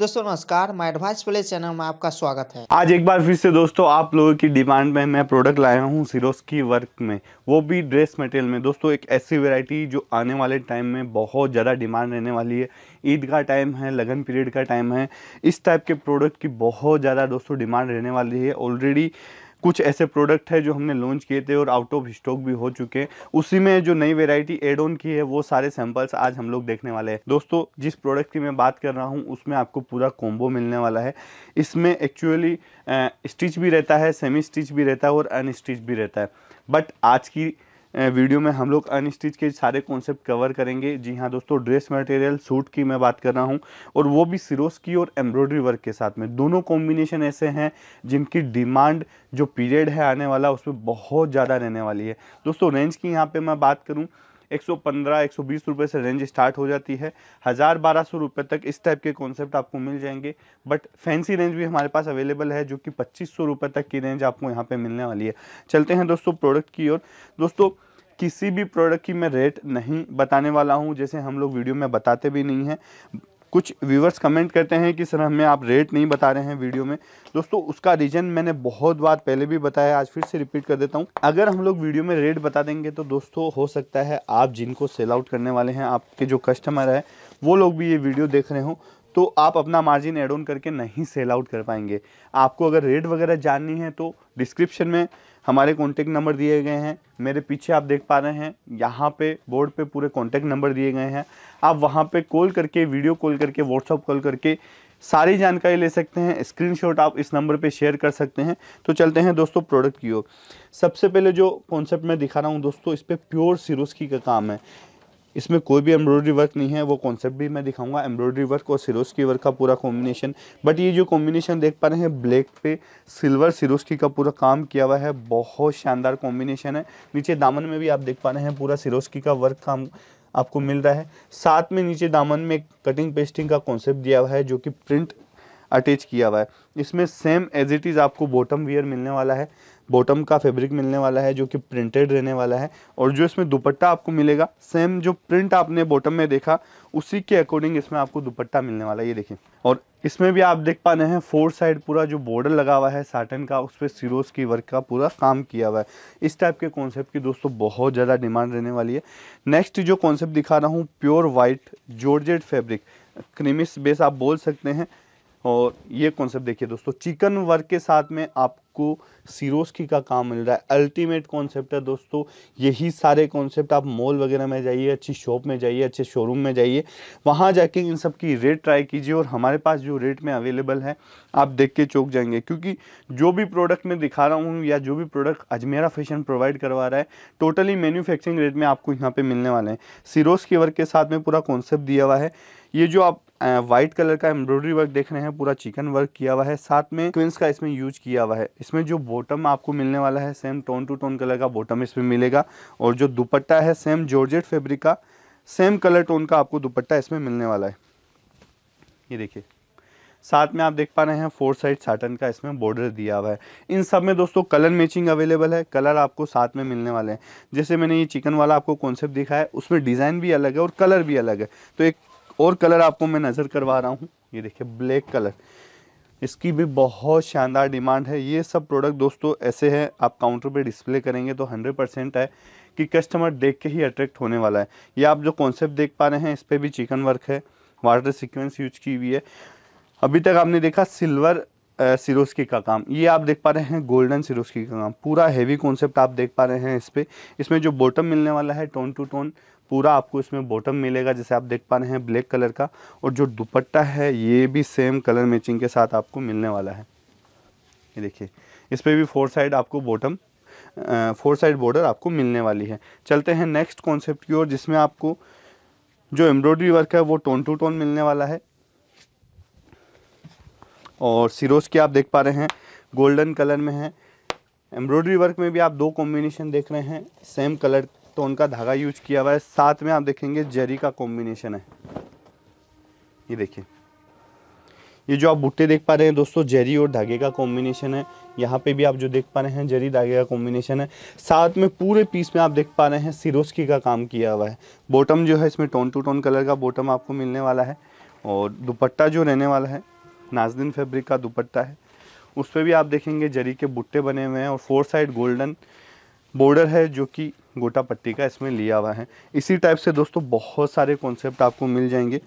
दोस्तों नमस्कार my advice play channel में आपका स्वागत है आज एक बार फिर से दोस्तों आप लोगों की डिमांड में मैं प्रोडक्ट लाया हूँ सिरोस की वर्क में वो भी ड्रेस मटेरियल में दोस्तों एक ऐसी वैरायटी जो आने वाले टाइम में बहुत ज़्यादा डिमांड रहने वाली है ईद का टाइम है लगन पीरियड का टाइम है इस टाइप के प्रोडक्ट की बहुत ज़्यादा दोस्तों डिमांड रहने वाली है ऑलरेडी कुछ ऐसे प्रोडक्ट है जो हमने लॉन्च किए थे और आउट ऑफ स्टॉक भी हो चुके हैं उसी में जो नई वेरायटी एड ऑन की है वो सारे सैम्पल्स आज हम लोग देखने वाले हैं दोस्तों जिस प्रोडक्ट की मैं बात कर रहा हूँ उसमें आपको पूरा कॉम्बो मिलने वाला है इसमें एक्चुअली स्टिच भी रहता है सेमी स्टिच भी रहता है और अनस्टिच भी रहता है बट आज की वीडियो में हम लोग अनस्टिच के सारे कॉन्सेप्ट कवर करेंगे जी हाँ दोस्तों ड्रेस मटेरियल सूट की मैं बात कर रहा हूँ और वो भी सिरोस की और एम्ब्रॉयडरी वर्क के साथ में दोनों कॉम्बिनेशन ऐसे हैं जिनकी डिमांड जो पीरियड है आने वाला उसमें बहुत ज़्यादा रहने वाली है दोस्तों रेंज की यहाँ पर मैं बात करूँ 115 120 रुपए से रेंज स्टार्ट हो जाती है हज़ार बारह सौ रुपये तक इस टाइप के कॉन्सेप्ट आपको मिल जाएंगे बट फैंसी रेंज भी हमारे पास अवेलेबल है जो कि पच्चीस सौ रुपये तक की रेंज आपको यहाँ पर मिलने वाली है चलते हैं दोस्तों प्रोडक्ट की ओर दोस्तों किसी भी प्रोडक्ट की मैं रेट नहीं बताने वाला हूँ जैसे हम लोग वीडियो में बताते भी नहीं हैं कुछ व्यूवर्स कमेंट करते हैं कि सर हमें आप रेट नहीं बता रहे हैं वीडियो में दोस्तों उसका रीज़न मैंने बहुत बार पहले भी बताया आज फिर से रिपीट कर देता हूँ अगर हम लोग वीडियो में रेट बता देंगे तो दोस्तों हो सकता है आप जिनको सेल आउट करने वाले हैं आपके जो कस्टमर है वो लोग भी ये वीडियो देख रहे हों तो आप अपना मार्जिन एड ऑन करके नहीं सेल आउट कर पाएंगे आपको अगर रेट वगैरह जाननी है तो डिस्क्रिप्शन में हमारे कॉन्टैक्ट नंबर दिए गए हैं मेरे पीछे आप देख पा रहे हैं यहाँ पे बोर्ड पे पूरे कॉन्टैक्ट नंबर दिए गए हैं आप वहाँ पे कॉल करके वीडियो कॉल करके व्हाट्सअप कॉल करके सारी जानकारी ले सकते हैं स्क्रीनशॉट आप इस नंबर पे शेयर कर सकते हैं तो चलते हैं दोस्तों प्रोडक्ट की ओर सबसे पहले जो कॉन्सेप्ट मैं दिखा रहा हूँ दोस्तों इस पर प्योर सिरोस्की का काम है इसमें कोई भी एम्ब्रॉयडरी वर्क नहीं है वो कॉन्सेप्ट भी मैं दिखाऊंगा एम्ब्रॉयडरी वर्क और सिरोस की वर्क का पूरा कॉम्बिनेशन बट ये जो कॉम्बिनेशन देख पा रहे हैं ब्लैक पे सिल्वर सिरोस की का पूरा काम किया हुआ है बहुत शानदार कॉम्बिनेशन है नीचे दामन में भी आप देख पा रहे हैं पूरा सिरोस का वर्क काम आपको मिल रहा है साथ में नीचे दामन में कटिंग पेस्टिंग का कॉन्सेप्ट दिया हुआ है जो कि प्रिंट अटैच किया हुआ है इसमें सेम एज इट इज़ आपको बॉटम वियर मिलने वाला है बॉटम का फैब्रिक मिलने वाला है जो कि प्रिंटेड रहने वाला है और जो इसमें दुपट्टा आपको मिलेगा सेम जो प्रिंट आपने बॉटम में देखा उसी के अकॉर्डिंग इसमें आपको दुपट्टा मिलने वाला है ये देखिए और इसमें भी आप देख पा रहे हैं फोर साइड पूरा जो बॉर्डर लगा हुआ है साटन का उस पर सीरोज की वर्क का पूरा काम किया हुआ है इस टाइप के कॉन्सेप्ट की दोस्तों बहुत ज़्यादा डिमांड रहने वाली है नेक्स्ट जो कॉन्सेप्ट दिखा रहा हूँ pure white georgette fabric creamish base आप बोल सकते हैं और ये कॉन्सेप्ट देखिए दोस्तों चिकन वर्क के साथ में आपको सीरोस्की का काम मिल रहा है अल्टीमेट कॉन्सेप्ट है दोस्तों यही सारे कॉन्सेप्ट आप मॉल वगैरह में जाइए अच्छी शॉप में जाइए अच्छे शोरूम में जाइए वहाँ जाके इन सब की रेट ट्राई कीजिए और हमारे पास जो रेट में अवेलेबल है आप देख के चौक जाएंगे क्योंकि जो भी प्रोडक्ट मैं दिखा रहा हूँ या जो भी प्रोडक्ट अजमेरा फैशन प्रोवाइड करवा रहा है टोटली मैन्यूफैक्चरिंग रेट में आपको यहाँ पर मिलने वाले हैं की वर्क के साथ में पूरा कॉन्सेप्ट दिया हुआ है ये जो आप व्हाइट कलर का एम्ब्रॉयडरी वर्क देख रहे हैं पूरा चिकन वर्क किया हुआ है साथ में क्विंस का इसमें यूज किया हुआ है इसमें जो बॉटम आपको मिलने वाला है same tone to tone colour का बॉटम इसमें मिलेगा और जो दुपट्टा है सेम जॉर्जेट फेब्रिक का सेम कलर टोन का आपको दुपट्टा इसमें मिलने वाला है ये देखिए साथ में आप देख पा रहे हैं फोर साइड साटन का इसमें बॉर्डर दिया हुआ है इन सब में दोस्तों कलर मैचिंग अवेलेबल है कलर आपको साथ में मिलने वाले हैं जैसे मैंने ये चिकन वाला आपको कॉन्सेप्ट दिखाया है उसमें डिज़ाइन भी अलग है और कलर भी अलग है तो एक और कलर आपको मैं नज़र करवा रहा हूँ ये देखिए ब्लैक कलर इसकी भी बहुत शानदार डिमांड है ये सब प्रोडक्ट दोस्तों ऐसे हैं आप काउंटर पे डिस्प्ले करेंगे तो 100 परसेंट है कि कस्टमर देख के ही अट्रैक्ट होने वाला है ये आप जो कॉन्सेप्ट देख पा रहे हैं इस पर भी चिकन वर्क है वाटर सिक्वेंस यूज की हुई है अभी तक आपने देखा सिल्वर सिरोस्की का काम ये आप देख पा रहे हैं गोल्डन सिरोस्की का काम पूरा हैवी कॉन्सेप्ट आप देख पा रहे हैं इस पर इसमें जो बॉटम मिलने वाला है टोन टू टोन पूरा आपको इसमें बॉटम मिलेगा जैसे आप देख पा रहे हैं ब्लैक कलर का और जो दुपट्टा है ये भी सेम कलर मैचिंग के साथ आपको मिलने वाला है ये देखिए इस पर भी फोर साइड आपको बॉटम फोर साइड बॉर्डर आपको मिलने वाली है चलते हैं नेक्स्ट कॉन्सेप्ट की ओर जिसमें आपको जो एम्ब्रॉयडरी वर्क है वो टोन टू टोन मिलने वाला है और सिरोज की आप देख पा रहे हैं गोल्डन कलर में है एम्ब्रॉयडरी वर्क में भी आप दो कॉम्बिनेशन देख रहे हैं सेम कलर तो उनका धागा यूज किया हुआ है साथ में आप देखेंगे जरी का कॉम्बिनेशन है ये देखिए ये जो आप बुट्टे देख पा रहे हैं दोस्तों जरी और धागे का कॉम्बिनेशन है यहाँ पे भी आप जो देख पा रहे हैं जरी धागे का कॉम्बिनेशन है साथ में पूरे पीस में आप देख पा रहे हैं सिरोस्की का काम किया हुआ है बॉटम जो है इसमें टोन टू टोन कलर का बॉटम आपको मिलने वाला है और दुपट्टा जो रहने वाला है नाजदिन फेब्रिक का दुपट्टा है उस पर भी आप देखेंगे जरी के बुट्टे बने हुए हैं और फोर साइड गोल्डन बॉर्डर है जो कि गोटा पट्टी का इसमें लिया हुआ है इसी टाइप से दोस्तों बहुत सारे कॉन्सेप्ट आपको मिल जाएंगे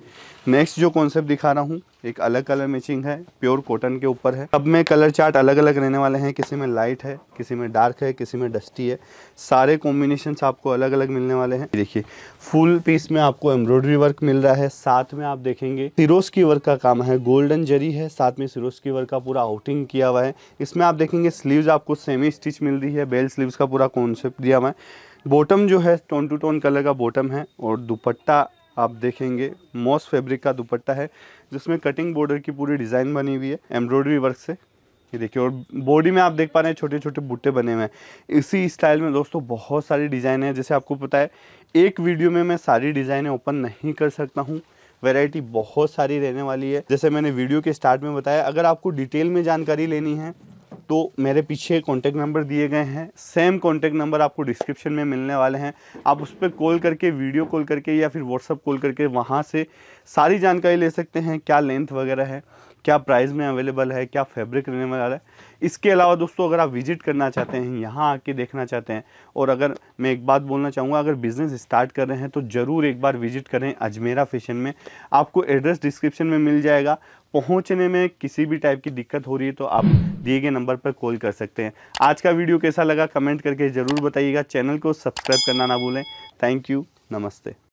नेक्स्ट जो कॉन्सेप्ट दिखा रहा हूँ एक अलग कलर मैचिंग है प्योर कॉटन के ऊपर है अब में कलर चार्ट अलग अलग रहने वाले हैं किसी में लाइट है किसी में डार्क है किसी में डस्टी है सारे कॉम्बिनेशन आपको अलग अलग मिलने वाले हैं देखिए फुल पीस में आपको एम्ब्रॉयडरी वर्क मिल रहा है साथ में आप देखेंगे सिरोस की वर्क का काम है गोल्डन जरी है साथ में सिरोस की वर्क का पूरा आउटिंग किया हुआ है इसमें आप देखेंगे स्लीव्स आपको सेमी स्टिच मिल रही है बेल स्लीव्स का पूरा कॉन्सेप्ट दिया हुआ है बॉटम जो है टोन टू टोन कलर का बॉटम है और दुपट्टा आप देखेंगे मॉस फैब्रिक का दुपट्टा है जिसमें कटिंग बॉर्डर की पूरी डिज़ाइन बनी हुई है एम्ब्रॉयडरी वर्क से ये देखिए और बॉडी में आप देख पा रहे हैं छोटे छोटे बूटे बने हुए हैं इसी स्टाइल में दोस्तों बहुत सारी डिज़ाइन है जैसे आपको पता है एक वीडियो में मैं सारी डिज़ाइनें ओपन नहीं कर सकता हूँ वैरायटी बहुत सारी रहने वाली है जैसे मैंने वीडियो के स्टार्ट में बताया अगर आपको डिटेल में जानकारी लेनी है तो मेरे पीछे कॉन्टैक्ट नंबर दिए गए हैं सेम कॉन्टैक्ट नंबर आपको डिस्क्रिप्शन में मिलने वाले हैं आप उस पर कॉल करके वीडियो कॉल करके या फिर व्हाट्सअप कॉल करके वहाँ से सारी जानकारी ले सकते हैं क्या लेंथ वगैरह है क्या प्राइस में अवेलेबल है क्या फैब्रिक रहने वाला है इसके अलावा दोस्तों अगर आप विजिट करना चाहते हैं यहाँ आके देखना चाहते हैं और अगर मैं एक बात बोलना चाहूँगा अगर बिज़नेस स्टार्ट कर रहे हैं तो ज़रूर एक बार विजिट करें अजमेरा फैशन में आपको एड्रेस डिस्क्रिप्शन में मिल जाएगा पहुंचने में किसी भी टाइप की दिक्कत हो रही है तो आप दिए गए नंबर पर कॉल कर सकते हैं आज का वीडियो कैसा लगा कमेंट करके ज़रूर बताइएगा चैनल को सब्सक्राइब करना ना भूलें थैंक यू नमस्ते